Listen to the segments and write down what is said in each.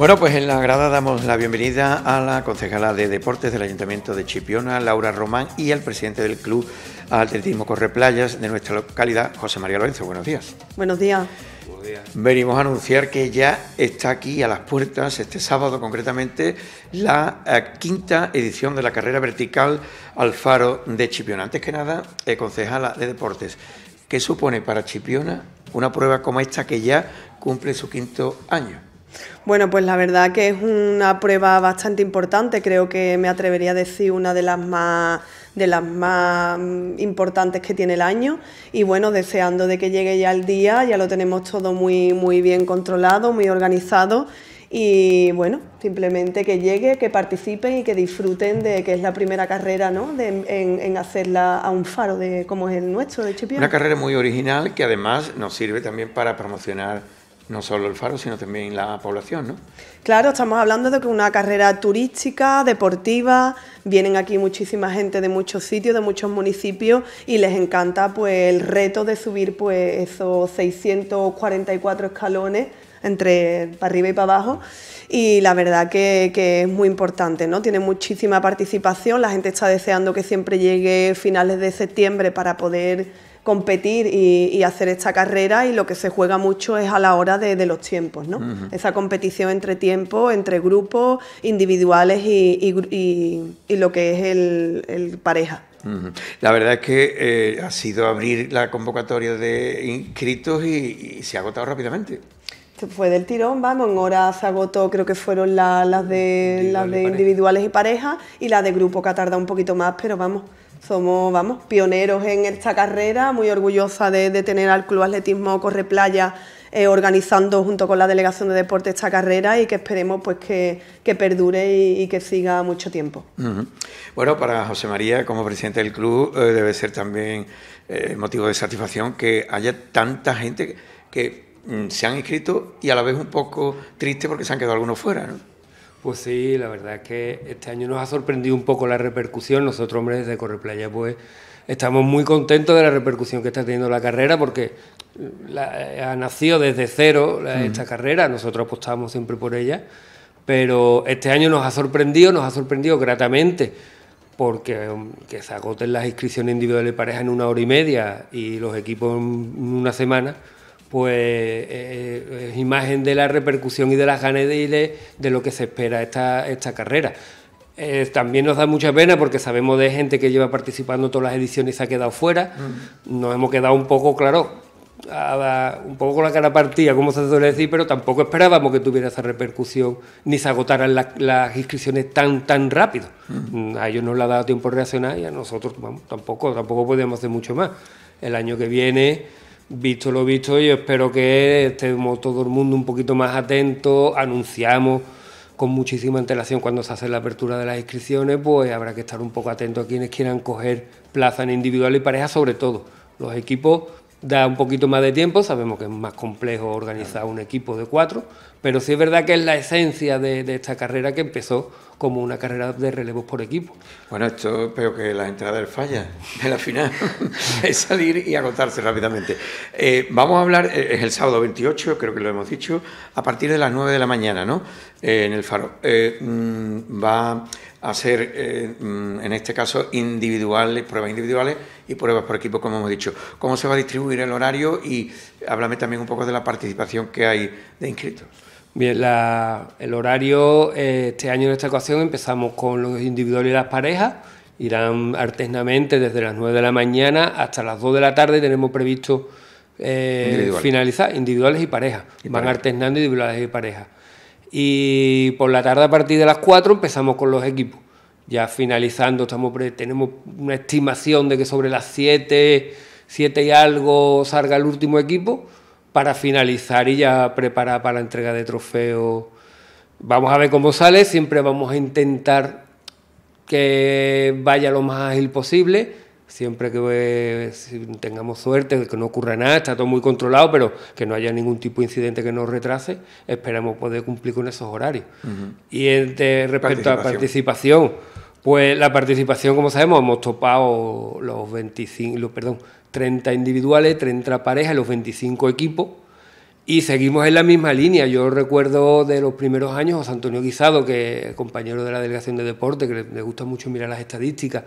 Bueno, pues en la grada damos la bienvenida a la concejala de deportes del Ayuntamiento de Chipiona, Laura Román, y al presidente del Club Atletismo Correplayas de nuestra localidad, José María Lorenzo. Buenos días. Buenos días. Venimos a anunciar que ya está aquí a las puertas, este sábado concretamente, la eh, quinta edición de la carrera vertical Alfaro de Chipiona. Antes que nada, eh, concejala de deportes, ¿qué supone para Chipiona una prueba como esta que ya cumple su quinto año? Bueno, pues la verdad que es una prueba bastante importante, creo que me atrevería a decir una de las más de las más mm, importantes que tiene el año y bueno, deseando de que llegue ya el día, ya lo tenemos todo muy muy bien controlado, muy organizado y bueno, simplemente que llegue, que participen y que disfruten de que es la primera carrera ¿no? de, en, hacerla a un faro de como es el nuestro, de Chipión. Una carrera muy original que además nos sirve también para promocionar no solo el faro, sino también la población, ¿no? Claro, estamos hablando de una carrera turística, deportiva, vienen aquí muchísima gente de muchos sitios, de muchos municipios y les encanta pues el reto de subir pues esos 644 escalones entre para arriba y para abajo y la verdad que, que, es muy importante, ¿no? Tiene muchísima participación, la gente está deseando que siempre llegue finales de septiembre para poder competir y, hacer esta carrera y lo que se juega mucho es a la hora de, los tiempos, ¿no? Esa competición entre tiempos, entre grupos, individuales y, lo que es el, pareja. La verdad es que eh, ha sido abrir la convocatoria de inscritos y se ha agotado rápidamente fue del tirón, vamos, en horas se agotó, creo que fueron las de, las de individuales y parejas y la de grupo que ha tardado un poquito más, pero vamos, somos, vamos, pioneros en esta carrera, muy orgullosa de, tener al Club Atletismo Corre Playa eh, organizando junto con la Delegación de Deporte esta carrera y que esperemos pues que, perdure y, que siga mucho tiempo. Bueno, para José María, como presidente del club, eh, debe ser también eh, motivo de satisfacción que haya tanta gente que, mm, se han inscrito y a la vez un poco triste porque se han quedado algunos fuera, ¿no? Pues sí, la verdad es que este año nos ha sorprendido un poco la repercusión. Nosotros, hombres de Correplaya, pues estamos muy contentos de la repercusión que está teniendo la carrera porque eh, ha nacido desde cero eh, esta carrera. Nosotros apostamos siempre por ella, pero este año nos ha sorprendido, nos ha sorprendido gratamente porque um, se agoten las inscripciones individuales de pareja en una hora y media y los equipos en una semana pues eh, eh, es imagen de la repercusión y de las ganas de, de, lo que se espera esta, esta carrera. Eh, también nos da mucha pena porque sabemos de gente que lleva participando todas las ediciones y se ha quedado fuera. Mm. Nos hemos quedado un poco, claro, un poco con la cara partida, como se suele decir, pero tampoco esperábamos que tuviera esa repercusión ni se agotaran las inscripciones tan tan rápido. Mm. A ellos no le ha dado tiempo de reaccionar y a nosotros tampoco, tampoco podemos hacer mucho más. El año que viene Visto lo visto, yo espero que estemos todo el mundo un poquito más atentos, anunciamos con muchísima antelación cuando se hace la apertura de las inscripciones, pues habrá que estar un poco atento a quienes quieran coger plaza en individual y pareja sobre todo. Los equipos da un poquito más de tiempo, sabemos que es más complejo organizar un equipo de cuatro, pero sí es verdad que es la esencia de, esta carrera que empezó como una carrera de relevos por equipo. Bueno, esto pero que la entrada del falla de la final es salir y agotarse rápidamente. Eh, vamos a hablar, eh, es el sábado 28, creo que lo hemos dicho, a partir de las 9 de la mañana, ¿no? Eh, en el faro. Mm, va hacer, eh, mm, en este caso, individuales, pruebas individuales y pruebas por equipo, como hemos dicho. ¿Cómo se va a distribuir el horario? Y háblame también un poco de la participación que hay de inscritos. Bien, el horario eh, este año en esta ocasión empezamos con los individuales y las parejas. Irán artesnamente desde las 9 de la mañana hasta las 2 de la tarde. Tenemos previsto eh, finalizar individuales y parejas. Van artesnando individuales y parejas. Y por la tarde a partir de las 4 empezamos con los equipos. Ya finalizando, estamos tenemos una estimación de que sobre las 7, 7 y algo salga el último equipo para finalizar y ya preparar para la entrega de trofeos. Vamos a ver cómo sale, siempre vamos a intentar que vaya lo más ágil posible siempre que pues, tengamos suerte, que no ocurra nada, está todo muy controlado, pero que no haya ningún tipo de incidente que nos retrase, esperamos poder cumplir con esos horarios. Y respecto a participación, pues la participación, como sabemos, hemos topado los 25, los, perdón, 30 individuales, 30 parejas, los 25 equipos. Y seguimos en la misma línea. Yo recuerdo de los primeros años José Antonio Guisado, que es compañero de la delegación de deporte, que le gusta mucho mirar las estadísticas,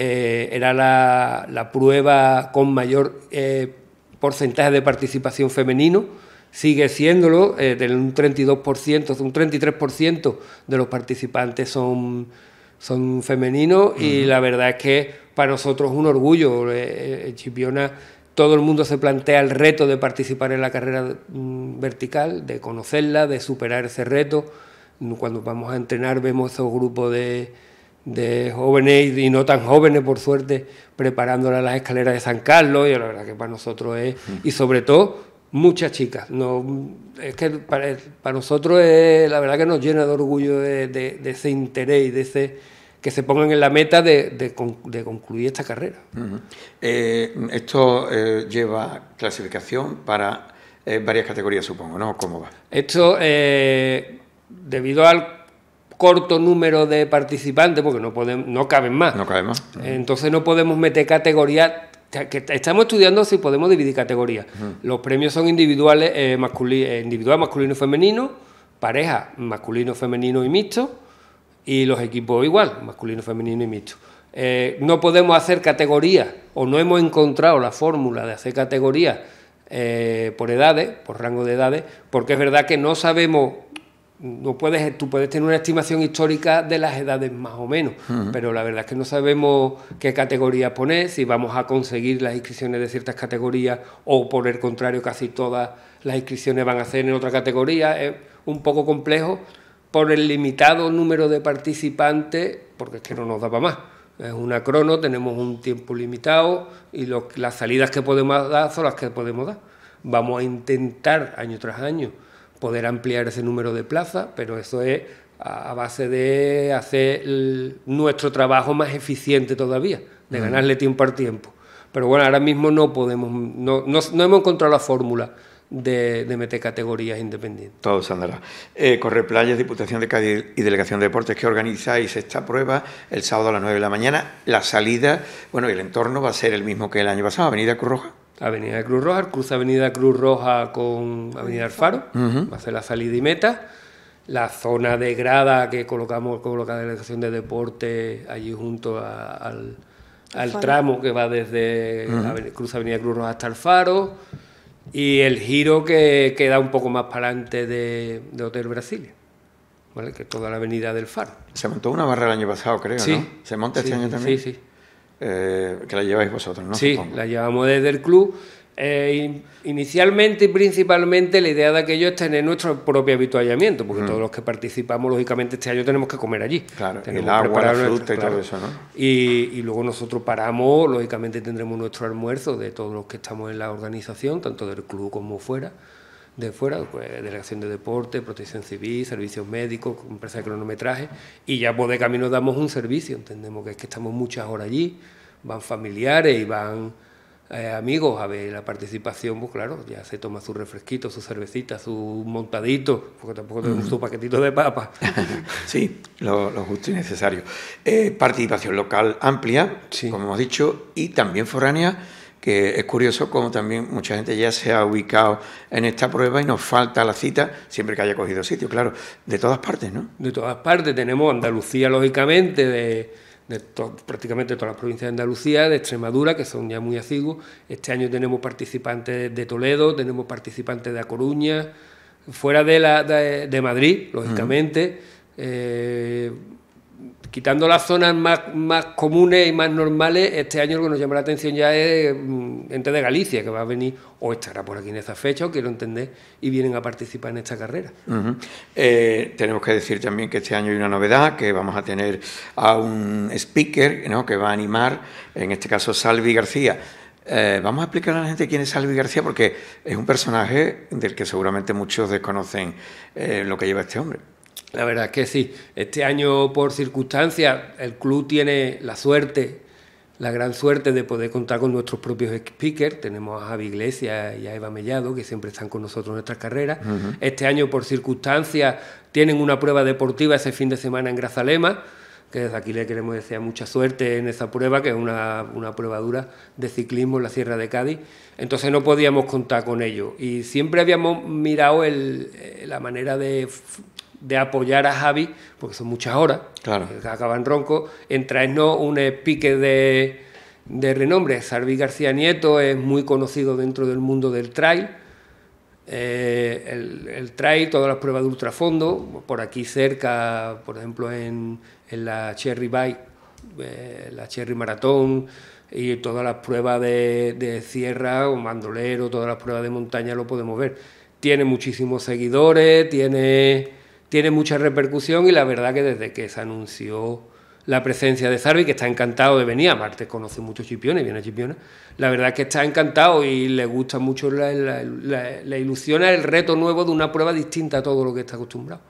eh, era la, prueba con mayor eh, porcentaje de participación femenino, sigue siéndolo, eh, un 32%, un 33% de los participantes son, son femeninos y la verdad es que para nosotros es un orgullo. Chipiona, todo el mundo se plantea el reto de participar en la carrera mm, vertical, de conocerla, de superar ese reto. Cuando vamos a entrenar vemos esos grupos de de jóvenes y, no tan jóvenes, por suerte, preparándola a las escaleras de San Carlos, y la verdad que para nosotros es, mm. y sobre todo, muchas chicas. No, es que para, nosotros es, la verdad que nos llena de orgullo de, ese interés y de ese que se pongan en la meta de, de, concluir esta carrera. Eh, esto eh, lleva clasificación para eh, varias categorías, supongo, ¿no? ¿Cómo va? Esto, debido al corto número de participantes, porque no, podemos, no caben más. No caben más. Eh, entonces no podemos meter categorías que estamos estudiando si podemos dividir categorías. Los premios son individuales, eh, eh, individual, masculino y femenino, pareja, masculino, femenino y mixto, y los equipos igual, masculino, femenino y mixto. Eh, no podemos hacer categorías, o no hemos encontrado la fórmula de hacer categorías por edades, por rango de edades, porque es verdad que no sabemos no puedes, tú puedes tener una estimación histórica de las edades más o menos, pero la verdad es que no sabemos qué categoría poner, si vamos a conseguir las inscripciones de ciertas categorías o por el contrario casi todas las inscripciones van a ser en otra categoría. Es un poco complejo por el limitado número de participantes, porque es que no nos daba más. Es una crono, tenemos un tiempo limitado y las salidas que podemos dar son las que podemos dar. Vamos a intentar año tras año poder ampliar ese número de plazas, pero eso es a base de hacer nuestro trabajo más eficiente todavía, de ganarle tiempo al tiempo. Pero bueno, ahora mismo no podemos, no, no, hemos encontrado la fórmula de, meter categorías independientes. Todo se andará. Eh, Correplayas, Diputación de Cádiz y Delegación de Deportes que organizáis esta prueba el sábado a las 9 de la mañana. La salida, bueno, y el entorno va a ser el mismo que el año pasado, Avenida Cruz Avenida Cruz Roja, cruza Avenida Cruz Roja con Avenida Alfaro, va a ser la salida y meta. La zona de grada que colocamos, en la delegación de deporte allí junto al, tramo que va desde Cruz avenida, Avenida Cruz Roja hasta Alfaro. Y el giro que queda un poco más para adelante de, Hotel Brasil, ¿Vale? que toda la avenida del Faro. Se montó una barra el año pasado, creo, sí. ¿Se monta este año también? Sí, sí. Eh, que la lleváis vosotros, ¿no? Sí, la llevamos desde el club. Eh, inicialmente y principalmente la idea de aquello es tener nuestro propio habituallamiento, porque mm. todos los que participamos, lógicamente, este año tenemos que comer allí. Claro, agua, fruta y todo eso, ¿no? y, luego nosotros paramos, lógicamente tendremos nuestro almuerzo de todos los que estamos en la organización, tanto del club como fuera de fuera, pues, delegación de deporte, protección civil, servicios médicos, empresa de cronometraje, y ya por pues, de camino damos un servicio, entendemos que es que estamos muchas horas allí, van familiares y van eh, amigos a ver la participación, pues claro, ya se toma su refresquito, su cervecita, su montadito, porque tampoco tenemos un paquetito de papas. sí, lo, justo y necesario. Eh, participación local amplia, como hemos dicho, y también foránea es curioso como también mucha gente ya se ha ubicado en esta prueba y nos falta la cita, siempre que haya cogido sitio, claro, de todas partes, ¿no? De todas partes, tenemos Andalucía, lógicamente, de, de prácticamente todas las provincias de Andalucía, de Extremadura, que son ya muy asiduos. Este año tenemos participantes de Toledo, tenemos participantes de A Coruña, fuera de, la, de, Madrid, lógicamente. Quitando las zonas más, comunes y más normales, este año lo que nos llama la atención ya es mm, gente de Galicia, que va a venir o estará por aquí en esa fecha, o quiero entender, y vienen a participar en esta carrera. Eh, tenemos que decir también que este año hay una novedad, que vamos a tener a un speaker que va a animar, en este caso Salvi García. Eh, vamos a explicar a la gente quién es Salvi García, porque es un personaje del que seguramente muchos desconocen eh, lo que lleva este hombre. La verdad es que sí. Este año, por circunstancias, el club tiene la suerte, la gran suerte de poder contar con nuestros propios speakers. Tenemos a Javi Iglesias y a Eva Mellado, que siempre están con nosotros en nuestras carreras. Este año, por circunstancias, tienen una prueba deportiva ese fin de semana en Grazalema que desde aquí le queremos desear mucha suerte en esa prueba, que es una, prueba dura de ciclismo en la Sierra de Cádiz. Entonces no podíamos contar con ellos Y siempre habíamos mirado el, eh, la manera de de apoyar a Javi, porque son muchas horas, claro. Eh, acaban ronco, en traernos un eh, pique de, de renombre. Sarvi García Nieto es muy conocido dentro del mundo del trail. Eh, el, trail, todas las pruebas de ultrafondo, por aquí cerca, por ejemplo, en, en la Cherry Bike, la Cherry Maratón, y todas las pruebas de, de sierra o mandolero, todas las pruebas de montaña lo podemos ver. Tiene muchísimos seguidores, tiene tiene mucha repercusión y la verdad que desde que se anunció la presencia de Sarvi, que está encantado de venir, Martes, conoce mucho Chipiona y viene a Chipiona, la verdad que está encantado y le gusta mucho, la, ilusión ilusiona el reto nuevo de una prueba distinta a todo lo que está acostumbrado.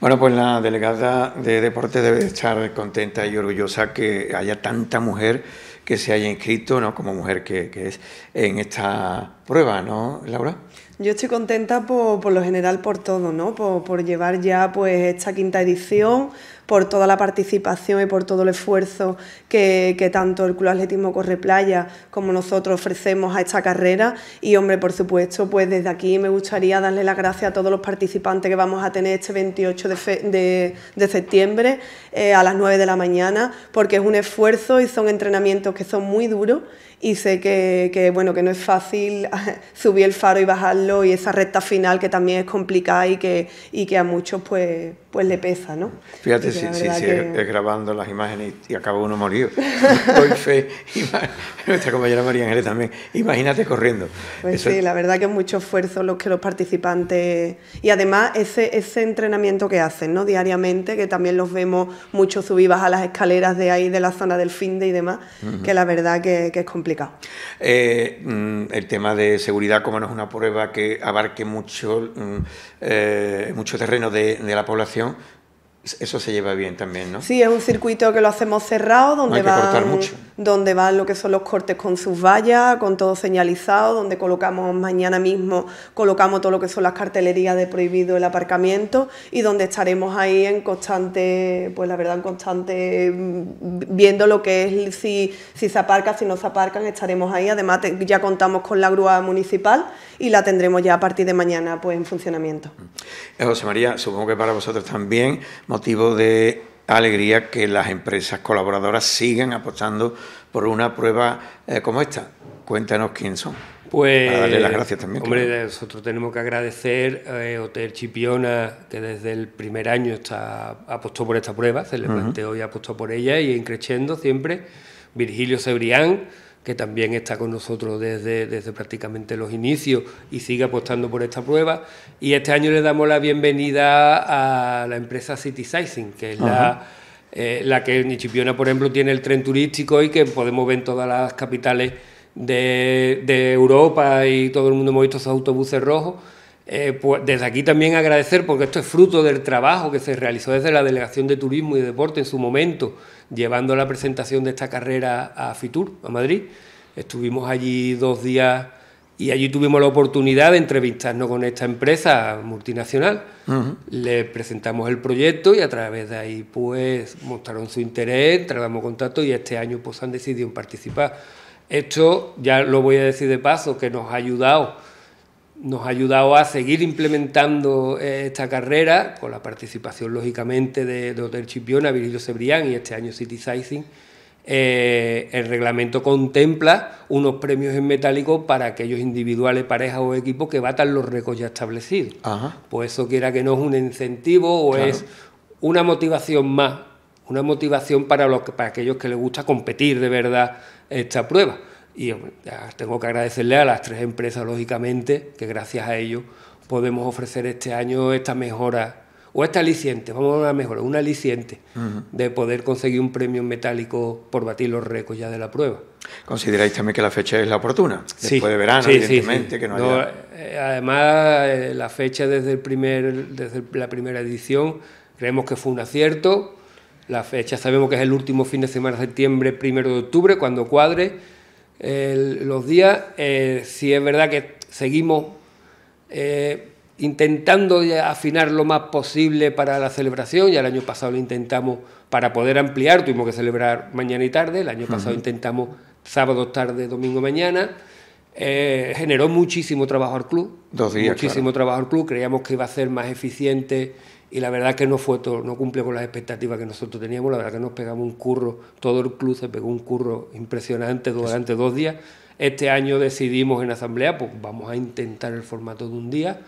Bueno, pues la delegada de deporte debe estar contenta y orgullosa que haya tanta mujer que se haya inscrito, ¿no? Como mujer que es en esta prueba, ¿no, Laura? Yo estoy contenta por, lo general por todo, ¿no? Por, llevar ya pues esta quinta edición, por toda la participación y por todo el esfuerzo que, tanto el Club Atletismo Corre Playa como nosotros ofrecemos a esta carrera. Y hombre, por supuesto, pues desde aquí me gustaría darle las gracias a todos los participantes que vamos a tener este 28 de, de, septiembre eh, a las 9 de la mañana, porque es un esfuerzo y son entrenamientos que son muy duros y sé que, que, bueno, que no es fácil subir el faro y bajarlo y esa recta final que también es complicada y que, y que a muchos pues pues le pesa, ¿no? Fíjate, si, si es grabando las imágenes y, acaba uno morido fe, nuestra compañera María Ángeles también, imagínate corriendo. Pues sí, la verdad que es mucho esfuerzo los que los participantes, y además ese, ese entrenamiento que hacen, ¿no? Diariamente, que también los vemos mucho subidas a las escaleras de ahí, de la zona del finde y demás, que la verdad que, es complicado. Eh, mm, el tema de seguridad, como no es una prueba que abarque mucho, mm, eh, mucho terreno de la población, eso se lleva bien también, ¿no? Sí, es un circuito que lo hacemos cerrado, donde no hay que cortar mucho donde van lo que son los cortes con sus vallas, con todo señalizado, donde colocamos mañana mismo, colocamos todo lo que son las cartelerías de prohibido el aparcamiento y donde estaremos ahí en constante, pues la verdad, en constante mm, viendo lo que es si, se aparca, si no se aparcan, estaremos ahí. Además, ya contamos con la grúa municipal y la tendremos ya a partir de mañana pues en funcionamiento. Eh, José María, supongo que para vosotros también motivo de alegría que las empresas colaboradoras sigan apostando por una prueba eh, como esta. Cuéntanos quién son. Pues, darle las gracias pues, también. Hombre, nosotros tenemos que agradecer a eh, Hotel Chipiona, que desde el primer año está, apostó por esta prueba, se le planteó y apostó por ella, y en Creciendo siempre, Virgilio Cebrián, que también está con nosotros desde, desde prácticamente los inicios y sigue apostando por esta prueba. Y este año le damos la bienvenida a la empresa City Sizing, que es la, eh, la que en Chipiona, por ejemplo, tiene el tren turístico y que podemos ver en todas las capitales de, de Europa y todo el mundo hemos visto esos autobuses rojos eh, pues, desde aquí también agradecer, porque esto es fruto del trabajo que se realizó desde la Delegación de Turismo y Deporte en su momento, llevando la presentación de esta carrera a FITUR, a Madrid. Estuvimos allí dos días y allí tuvimos la oportunidad de entrevistarnos con esta empresa multinacional. Le presentamos el proyecto y a través de ahí pues mostraron su interés, trabamos contacto y este año pues han decidido participar. Esto ya lo voy a decir de paso, que nos ha ayudado nos ha ayudado a seguir implementando eh, esta carrera, con la participación lógicamente de, de Hotel Chipiona, Virilio Cebrián y este año City Sizing. Eh, el reglamento contempla unos premios en metálico para aquellos individuales, parejas o equipos que batan los récords ya establecidos. Pues eso quiera que no es un incentivo o es una motivación más, una motivación para, los, para aquellos que les gusta competir de verdad esta prueba. Y tengo que agradecerle a las tres empresas, lógicamente, que gracias a ellos podemos ofrecer este año esta mejora o esta aliciente, vamos a una mejora, una aliciente de poder conseguir un premio metálico por batir los récords ya de la prueba. ¿Consideráis también que la fecha es la oportuna? Sí. Después de verano, evidentemente, que no, eh, Además, eh, la fecha desde, el primer, desde la primera edición creemos que fue un acierto. La fecha sabemos que es el último fin de semana de septiembre, primero de octubre, cuando cuadre los días, eh, si es verdad que seguimos eh, intentando afinar lo más posible para la celebración, ya el año pasado lo intentamos para poder ampliar, tuvimos que celebrar mañana y tarde, el año pasado intentamos sábado tarde, domingo mañana, eh, generó muchísimo trabajo al club. muchísimo trabajo al club. Creíamos que iba a ser más eficiente y la verdad que no fue todo, no cumple con las expectativas que nosotros teníamos, la verdad que nos pegamos un curro, todo el club se pegó un curro impresionante durante dos días. Este año decidimos en asamblea, pues vamos a intentar el formato de un día,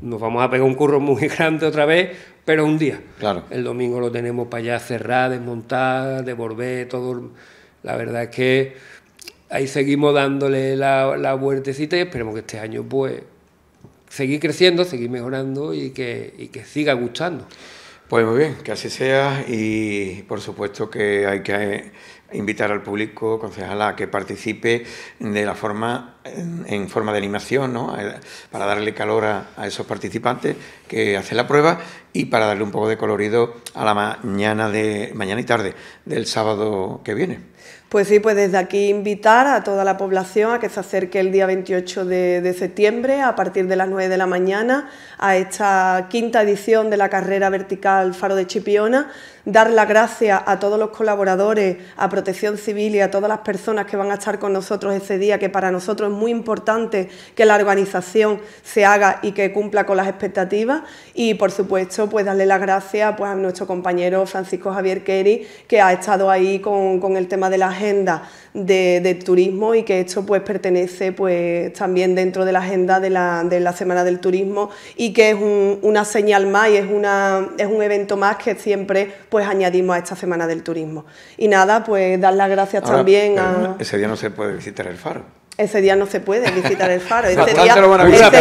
nos vamos a pegar un curro muy grande otra vez, pero un día. Claro. El domingo lo tenemos para allá cerrar, desmontar, devolver, todo. La verdad es que ahí seguimos dándole la, la vueltecita y esperemos que este año pues seguir creciendo, seguir mejorando y que, siga gustando. Pues muy bien, que así sea y por supuesto que hay que eh, invitar al público, concejala, a que participe de la forma en, forma de animación, ¿no? para darle calor a, esos participantes que hacen la prueba y para darle un poco de colorido a la mañana de mañana y tarde del sábado que viene. Pues sí, pues desde aquí invitar a toda la población a que se acerque el día 28 de, septiembre a partir de las 9 de la mañana a esta quinta edición de la carrera vertical Faro de Chipiona. Dar las gracias a todos los colaboradores, a Protección Civil y a todas las personas que van a estar con nosotros ese día, que para nosotros es muy importante que la organización se haga y que cumpla con las expectativas. Y por supuesto, pues darle las gracias pues, a nuestro compañero Francisco Javier Queri, que ha estado ahí con, con el tema de la agenda de, turismo y que esto pues pertenece pues también dentro de la agenda de la, de la Semana del Turismo y que es una señal más y es, una, es un evento más que siempre pues añadimos a esta Semana del Turismo. Y nada, pues dar las gracias también a... Ese día no se puede visitar el faro. Ese día no se puede visitar el faro. Ese,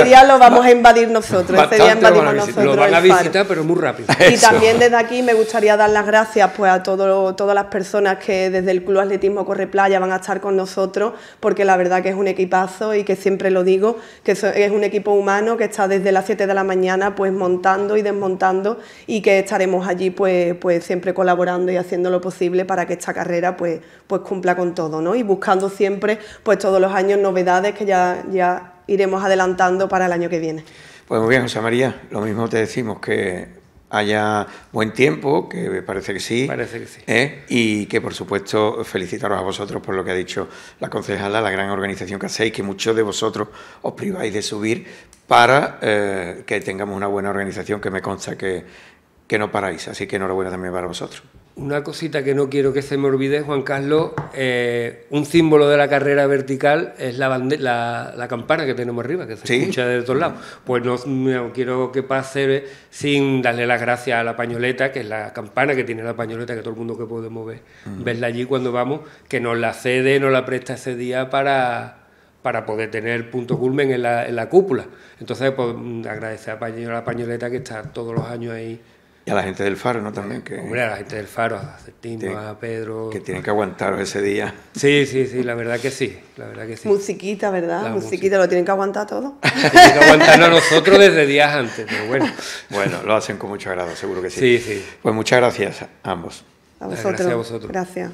día lo, vamos a invadir nosotros. Ese día invadimos nosotros. Lo van a visitar, pero muy rápido. Y también desde aquí me gustaría dar las gracias pues, a todo, todas las personas que desde el Club Atletismo Corre Playa van a estar con nosotros, porque la verdad que es un equipazo y que siempre lo digo, que es un equipo humano que está desde las 7 de la mañana pues montando y desmontando y que estaremos allí pues, pues siempre colaborando y haciendo lo posible para que esta carrera pues, pues cumpla con todo, ¿no? Y buscando siempre pues todos los años novedades que ya, ya iremos adelantando para el año que viene. Pues muy bien, José María, lo mismo te decimos, que haya buen tiempo, que parece que sí. Parece ¿eh? Y que, por supuesto, felicitaros a vosotros por lo que ha dicho la concejala, la gran organización que hacéis, que muchos de vosotros os priváis de subir para eh, que tengamos una buena organización, que me consta que, que no paráis. Así que enhorabuena también para vosotros. Una cosita que no quiero que se me olvide, Juan Carlos, eh, un símbolo de la carrera vertical es la, la campana que tenemos arriba, que se escucha de todos lados. Pues no, quiero que pase sin darle las gracias a la pañoleta, que es la campana que tiene la pañoleta, que todo el mundo que podemos ver, mm. verla allí cuando vamos, que nos la cede, nos la presta ese día para, para poder tener punto culmen en la, cúpula. Entonces, pues, mm, agradecer a la pañoleta que está todos los años ahí y a la gente del Faro, ¿no? También que... Hombre, a la gente del Faro, a Certín, a Pedro... Que tienen que aguantar ese día. Sí, sí, sí, la verdad que sí, la verdad que sí. Musiquita, ¿verdad? Musiquita, lo tienen que aguantar todo. tienen que a nosotros desde días antes, pero bueno. Bueno, lo hacen con mucho agrado, seguro que sí. Sí, sí. Pues muchas gracias a ambos. A Gracias a vosotros. Gracias.